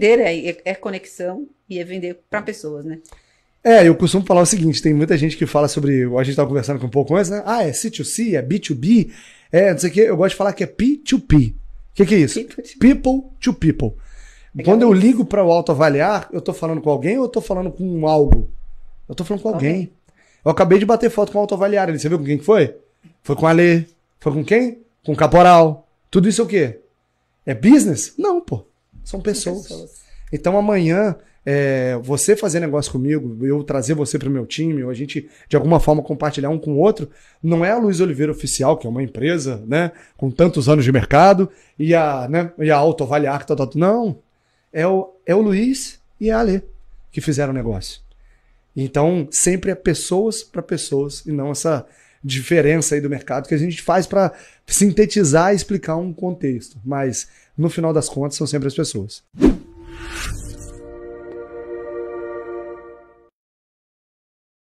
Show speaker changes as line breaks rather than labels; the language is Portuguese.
vender é, é, é conexão e é vender para pessoas, né?
É, eu costumo falar o seguinte: tem muita gente que fala sobre. A gente tava conversando com um pouco antes, né? Ah, é C2C, é B2B, é não sei o quê. Eu gosto de falar que é P2P. O que, que é isso? People to people. É Quando eu ligo para o autoavaliar, eu estou falando com alguém ou eu estou falando com algo? Eu estou falando com alguém. alguém. Eu acabei de bater foto com o autoavaliar ali. Você viu com quem que foi? Foi com a Lê. Foi com quem? Com o Caporal. Tudo isso é o quê? É business? Não, pô. São pessoas. São pessoas. Então amanhã, é, você fazer negócio comigo, eu trazer você para o meu time, ou a gente de alguma forma compartilhar um com o outro, não é a Luiz Oliveira Oficial, que é uma empresa né, com tantos anos de mercado, e a, né, e a Autoavaliar, tal, tal, não. É o, é o Luiz e a Ale que fizeram o negócio. Então, sempre é pessoas para pessoas e não essa diferença aí do mercado que a gente faz para sintetizar e explicar um contexto. Mas, no final das contas, são sempre as pessoas.